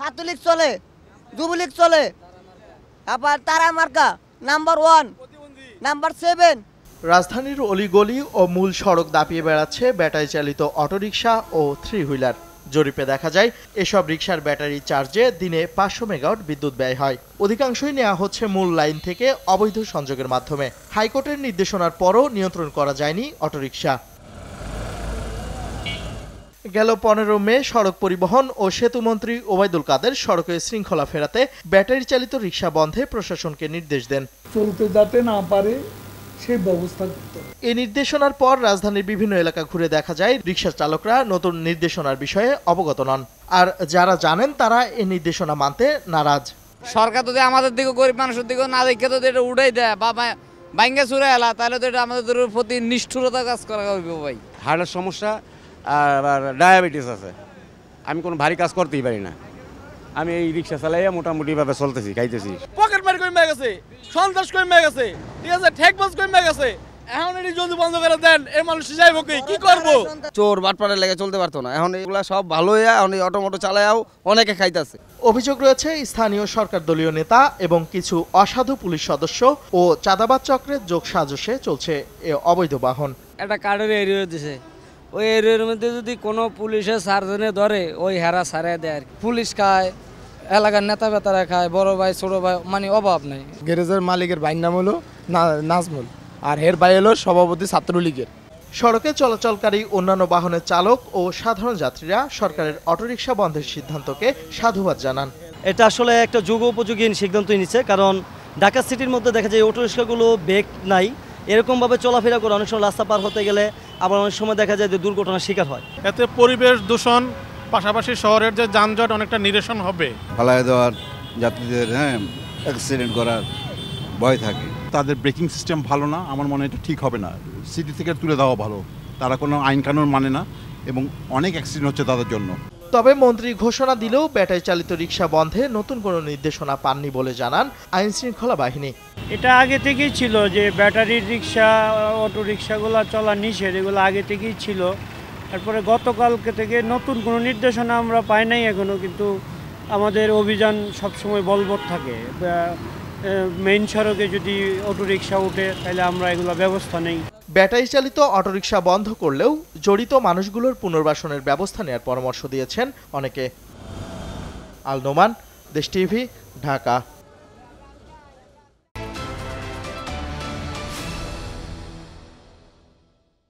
ছাত্রলীগ চলে যুবলীগ চলে আবার তারা মার্কা নাম্বার ওয়ান নাম্বার সেভেন রাজধানীর অলিগলি ও মূল সড়ক দাপিয়ে বেড়াচ্ছে ব্যাটারি চালিত অটোরিকশা ও থ্রি হুইলার জরিপে দেখা যায় এসব রিক্সার ব্যাটারি চার্জে দিনে পাঁচশো মেগাওয়াট বিদ্যুৎ ব্যয় হয় অধিকাংশই নেওয়া হচ্ছে মূল লাইন থেকে অবৈধ সংযোগের মাধ্যমে হাইকোর্টের নির্দেশনার পরও নিয়ন্ত্রণ করা যায়নি অটোরিকশা গেল পনেরো মে সড়ক পরিবহন ও সেতুমন্ত্রী ওবায়দুল কাদের সড়কে শৃঙ্খলা ফেরাতে ব্যাটারি চালিত রিক্সা বন্ধে প্রশাসনকে নির্দেশ দেন চলতে যাতে না পারে সেই ব্যবস্থা এই নির্দেশনার পর রাজধানীর বিভিন্ন এলাকা ঘুরে দেখা যায় রিক্সা চালকরা নতুন নির্দেশনার বিষয়ে অবগত নন আর যারা জানেন তারা এই নির্দেশনা মানতে নারাজ সরকার যদি আমাদের দিকে গরিব মানুষের দিকে না দেখে তো এটা উঠাই দেয় বা বাইঙ্গা চুরে এলা তাহলে তো এটা আমাদের প্রতি নিষ্ঠুরতা কাজ করা হবে ভাই হার্টের সমস্যা আর আবার ডায়াবেটিস আছে আমি কোনো ভারী কাজ করতেই পারি না আমি এই রিক্সা চালাইয়া মোটামুটি ভাবে চলতেছি খাইতেছি পকেট মারি কমে গেছে সন্ত্রাস কমে গেছে ঠিক আছে ঠেকবাজ কমে গেছে এখন এটি জলদি বন্ধ করে দেন এর মানুষ যাইব কি কি করব চোর বাটপাড়ে লেগে চলতে পারতো না এখন এগুলা সব ভালো হইয়া এখন এই অটোমোটো চালায়াও অনেকে খাইতেছে অভিযোগ রয়েছে স্থানীয় সরকার দলীয় নেতা এবং কিছু অসাধু পুলিশ সদস্য ও চাঁদাবাদ চক্রের যোগ সাজসে চলছে এ অবৈধ বাহন একটা কার্ডের এরিয়ে দিছে ওই এরিয়ার মধ্যে যদি কোনো পুলিশে সার্জনে ধরে ওই হেরা সারে দেয় আর পুলিশ খায় এলাকার নেতা বেতারা খায় বড় ভাই ছোট ভাই মানে অভাব নাই গ্যারেজের মালিকের ভাইয়ের নাম হলো নাজমুল আর হের ভাই হলো সভাপতি ছাত্রলীগের সড়কে চলাচলকারী অন্যান্য বাহনের চালক ও সাধারণ যাত্রীরা সরকারের অটোরিকশা বন্ধের সিদ্ধান্তকে সাধুবাদ জানান এটা আসলে একটা যুগ উপযোগী সিদ্ধান্তই নিচ্ছে কারণ ঢাকা সিটির মধ্যে দেখা যায় অটোরিকশাগুলো বেগ নাই এরকমভাবে চলাফেরা করে অনেক সময় রাস্তা পার হতে গেলে আবার অনেক সময় দেখা যায় যে দুর্ঘটনার শিকার হয় এতে পরিবেশ দূষণ পাশাপাশি শহরের যে যানজট অনেকটা নিরসন হবে ফালাই দেওয়ার যাত্রীদের হ্যাঁ অ্যাক্সিডেন্ট করার ভয় থাকে তাদের ব্রেকিং সিস্টেম ভালো না আমার মনে এটা ঠিক হবে না সিটি থেকে তুলে দেওয়া ভালো তারা কোনো আইন কানুন মানে না এবং অনেক অ্যাক্সিডেন্ট হচ্ছে তাদের জন্য তবে মন্ত্রী ঘোষণা দিলেও ব্যাটারি চালিত রিক্সা বন্ধে নতুন কোনো নির্দেশনা পাননি বলে জানান আইন শৃঙ্খলা বাহিনী এটা আগে থেকেই ছিল যে ব্যাটারি রিক্সা অটো রিক্সাগুলো চলা নিষেধ এগুলো আগে থেকেই ছিল তারপরে গতকালকে থেকে নতুন কোনো নির্দেশনা আমরা পাই নাই এখনও কিন্তু আমাদের অভিযান সবসময় বলবৎ থাকে মেইন সড়কে যদি অটোরিকশা উঠে তাহলে আমরা এগুলো ব্যবস্থা নেই ব্যাটারি চালিত অটোরিকশা বন্ধ করলেও জড়িত মানুষগুলোর পুনর্বাসনের ব্যবস্থা নেওয়ার পরামর্শ দিয়েছেন অনেকে আলনোমান দেশ টিভি ঢাকা